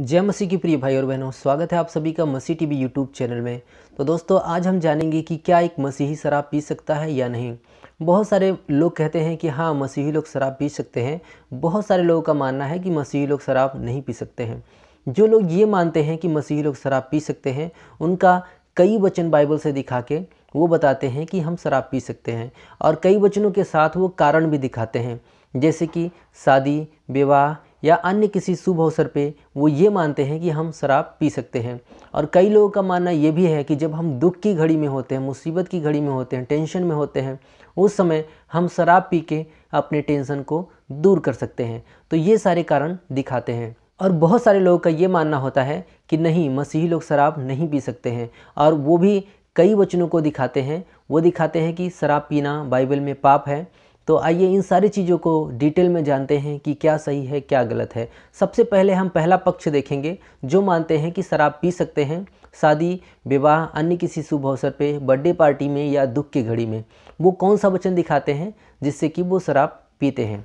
जय मसीह की प्रिय भाई और बहनों स्वागत है आप सभी का मसीह टीवी यूट्यूब चैनल में तो दोस्तों आज हम जानेंगे कि क्या एक मसीही शराब पी सकता है या नहीं बहुत सारे लोग कहते हैं कि हाँ मसीही लोग शराब पी सकते हैं बहुत सारे लोगों का मानना है कि मसीही लोग शराब नहीं पी सकते हैं जो लोग ये मानते हैं कि मसीही लोग शराब पी सकते हैं उनका कई वचन बाइबल से दिखा के वो बताते हैं कि हम शराब पी सकते हैं और कई वचनों के साथ वो कारण भी दिखाते हैं जैसे कि शादी विवाह या अन्य किसी शुभ अवसर पे वो ये मानते हैं कि हम शराब पी सकते हैं और कई लोगों का मानना ये भी है कि जब हम दुख की घड़ी में होते हैं मुसीबत की घड़ी में होते हैं टेंशन में होते हैं उस समय हम शराब पी के अपने टेंशन को दूर कर सकते हैं तो ये सारे कारण दिखाते हैं और बहुत सारे लोगों का ये मानना होता है कि नहीं मसीही लोग शराब नहीं पी सकते हैं और वो भी कई वचनों को दिखाते हैं वो दिखाते हैं कि शराब पीना बाइबल में पाप है तो आइए इन सारी चीज़ों को डिटेल में जानते हैं कि क्या सही है क्या गलत है सबसे पहले हम पहला पक्ष देखेंगे जो मानते हैं कि शराब पी सकते हैं शादी विवाह अन्य किसी शुभ अवसर पर बर्थडे पार्टी में या दुख की घड़ी में वो कौन सा वचन दिखाते हैं जिससे कि वो शराब पीते हैं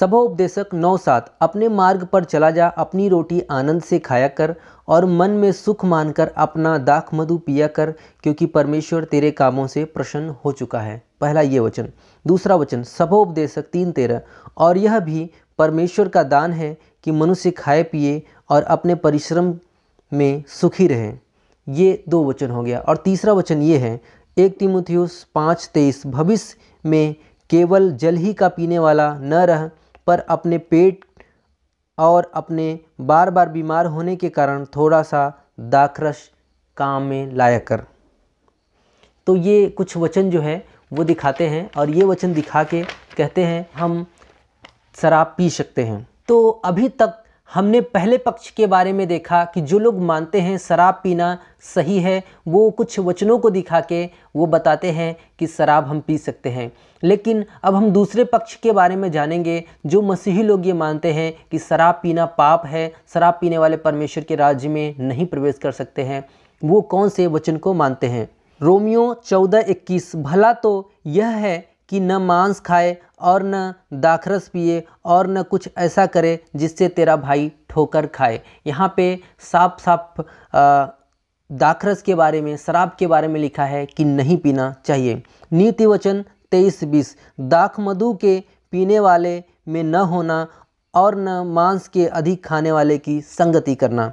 सभा उपदेशक नौ सात अपने मार्ग पर चला जा अपनी रोटी आनंद से खाया कर और मन में सुख मानकर अपना दाख मधु पिया कर क्योंकि परमेश्वर तेरे कामों से प्रसन्न हो चुका है पहला ये वचन दूसरा वचन सभोपदेशक तीन तेरह और यह भी परमेश्वर का दान है कि मनुष्य खाए पिए और अपने परिश्रम में सुखी रहें ये दो वचन हो गया और तीसरा वचन ये है एक तिमुथियुस पाँच तेईस भविष्य में केवल जल ही का पीने वाला न रह पर अपने पेट और अपने बार बार बीमार होने के कारण थोड़ा सा दाखरस काम में लाया कर तो ये कुछ वचन जो है वो दिखाते हैं और ये वचन दिखा के कहते हैं हम शराब पी सकते हैं तो अभी तक हमने पहले पक्ष के बारे में देखा कि जो लोग मानते हैं शराब पीना सही है वो कुछ वचनों को दिखा के वो बताते हैं कि शराब हम पी सकते हैं लेकिन अब हम दूसरे पक्ष के बारे में जानेंगे जो मसीही लोग ये मानते हैं कि शराब पीना पाप है शराब पीने वाले परमेश्वर के राज्य में नहीं प्रवेश कर सकते हैं वो कौन से वचन को मानते हैं रोमियो चौदह इक्कीस भला तो यह है कि न मांस खाए और न दाखरस पिए और न कुछ ऐसा करे जिससे तेरा भाई ठोकर खाए यहाँ पे साफ साफ दाखरस के बारे में शराब के बारे में लिखा है कि नहीं पीना चाहिए नीति वचन तेईस बीस दाख मधु के पीने वाले में न होना और न मांस के अधिक खाने वाले की संगति करना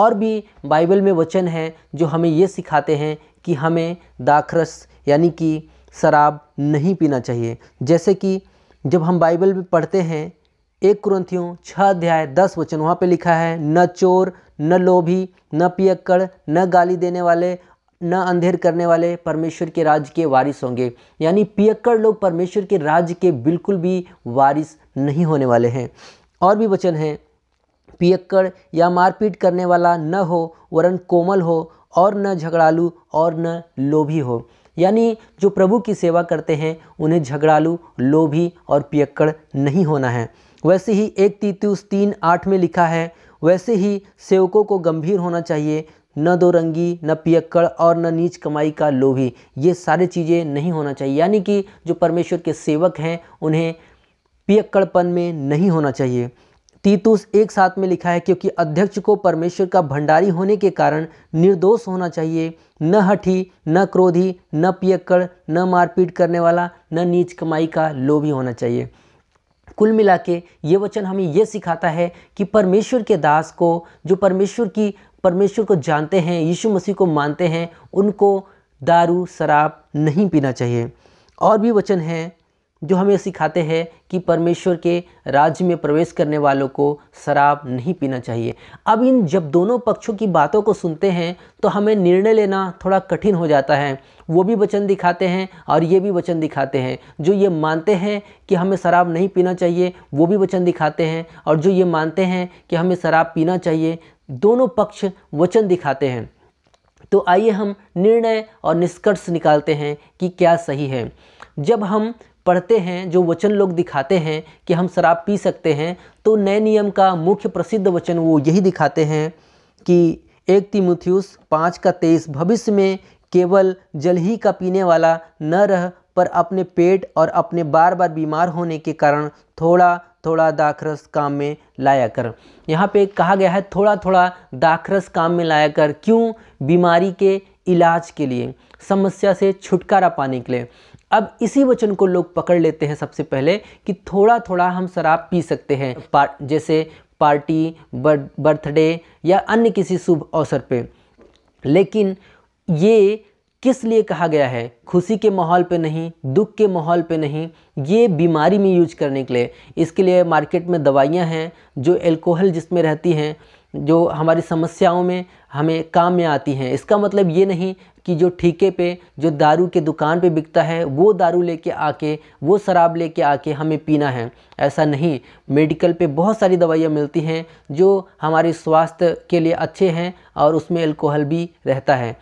और भी बाइबल में वचन हैं जो हमें ये सिखाते हैं कि हमें दाखरस यानी कि शराब नहीं पीना चाहिए जैसे कि जब हम बाइबल में पढ़ते हैं एक क्रंथियों छः अध्याय दस वचन वहाँ पे लिखा है न चोर न लोभी न पियक्कड़ न गाली देने वाले न अंधेर करने वाले परमेश्वर के राज्य के वारिस होंगे यानी पियक्कड़ लोग परमेश्वर के राज्य के बिल्कुल भी वारिस नहीं होने वाले हैं और भी वचन हैं पियक्कड़ या मारपीट करने वाला न हो वरन कोमल हो और न झगड़ालू और न लोभी हो यानी जो प्रभु की सेवा करते हैं उन्हें झगड़ालू लोभी और पियक्कड़ नहीं होना है वैसे ही एक तीतुस तीन आठ में लिखा है वैसे ही सेवकों को गंभीर होना चाहिए न दो रंगी न पियक्कड़ और न नीच कमाई का लोभी ये सारी चीज़ें नहीं होना चाहिए यानी कि जो परमेश्वर के सेवक हैं उन्हें पियक्कड़पन में नहीं होना चाहिए तीतुस एक साथ में लिखा है क्योंकि अध्यक्ष को परमेश्वर का भंडारी होने के कारण निर्दोष होना चाहिए न हठी न क्रोधी न पियक्कड़ न मारपीट करने वाला न नीच कमाई का लोभी होना चाहिए कुल मिला के ये वचन हमें ये सिखाता है कि परमेश्वर के दास को जो परमेश्वर की परमेश्वर को जानते हैं यीशु मसीह को मानते हैं उनको दारू शराब नहीं पीना चाहिए और भी वचन है जो हमें सिखाते हैं कि परमेश्वर के राज्य में प्रवेश करने वालों को शराब नहीं पीना चाहिए अब इन जब दोनों पक्षों की बातों को सुनते हैं तो हमें निर्णय लेना थोड़ा कठिन हो जाता है वो भी वचन दिखाते हैं और ये भी वचन दिखाते हैं जो ये मानते हैं कि हमें शराब नहीं पीना चाहिए वो भी वचन दिखाते हैं और जो ये मानते हैं कि हमें शराब पीना चाहिए दोनों पक्ष वचन दिखाते हैं तो आइए हम निर्णय और निष्कर्ष निकालते हैं कि क्या सही है जब हम पढ़ते हैं जो वचन लोग दिखाते हैं कि हम शराब पी सकते हैं तो नए नियम का मुख्य प्रसिद्ध वचन वो यही दिखाते हैं कि एक तिमुथियुस पाँच का तेईस भविष्य में केवल जल ही का पीने वाला न रह पर अपने पेट और अपने बार बार बीमार होने के कारण थोड़ा थोड़ा दाखरस काम में लाया कर यहाँ पे कहा गया है थोड़ा थोड़ा दाखरस काम में लाया कर क्यों बीमारी के इलाज के लिए समस्या से छुटकारा पाने के लिए अब इसी वचन को लोग पकड़ लेते हैं सबसे पहले कि थोड़ा थोड़ा हम शराब पी सकते हैं पार, जैसे पार्टी बर्थडे या अन्य किसी शुभ अवसर पे लेकिन ये किस लिए कहा गया है खुशी के माहौल पे नहीं दुख के माहौल पे नहीं ये बीमारी में यूज करने के लिए इसके लिए मार्केट में दवाइयाँ हैं जो एल्कोहल जिसमें रहती हैं जो हमारी समस्याओं में हमें काम में आती हैं इसका मतलब ये नहीं कि जो ठीके पे जो दारू के दुकान पे बिकता है वो दारू लेके आके वो शराब लेके आके हमें पीना है ऐसा नहीं मेडिकल पे बहुत सारी दवाइयाँ मिलती हैं जो हमारे स्वास्थ्य के लिए अच्छे हैं और उसमें अल्कोहल भी रहता है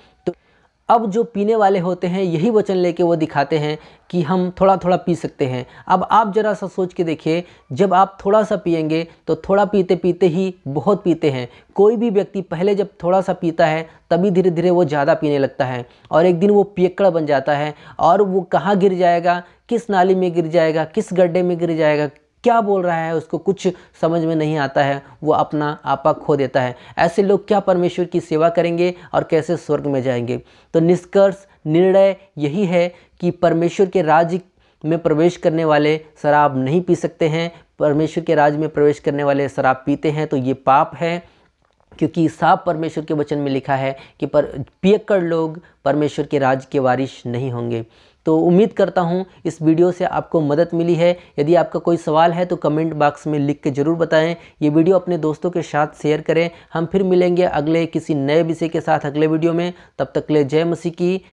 अब जो पीने वाले होते हैं यही वचन लेके वो दिखाते हैं कि हम थोड़ा थोड़ा पी सकते हैं अब आप ज़रा सा सोच के देखिए जब आप थोड़ा सा पियेंगे तो थोड़ा पीते पीते ही बहुत पीते हैं कोई भी व्यक्ति पहले जब थोड़ा सा पीता है तभी धीरे धीरे वो ज़्यादा पीने लगता है और एक दिन वो पियक्कड़ बन जाता है और वो कहाँ गिर जाएगा किस नाली में गिर जाएगा किस गड्ढे में गिर जाएगा क्या बोल रहा है उसको कुछ समझ में नहीं आता है वो अपना आपा खो देता है ऐसे लोग क्या परमेश्वर की सेवा करेंगे और कैसे स्वर्ग में जाएंगे तो निष्कर्ष निर्णय यही है कि परमेश्वर के राज्य में प्रवेश करने वाले शराब नहीं पी सकते हैं परमेश्वर के राज्य में प्रवेश करने वाले शराब पीते हैं तो ये पाप है क्योंकि साफ परमेश्वर के वचन में लिखा है कि पर पियकर लोग परमेश्वर के राज्य के वारिश नहीं होंगे तो उम्मीद करता हूँ इस वीडियो से आपको मदद मिली है यदि आपका कोई सवाल है तो कमेंट बॉक्स में लिख के ज़रूर बताएं ये वीडियो अपने दोस्तों के साथ शेयर करें हम फिर मिलेंगे अगले किसी नए विषय के साथ अगले वीडियो में तब तक ले जय मसीह की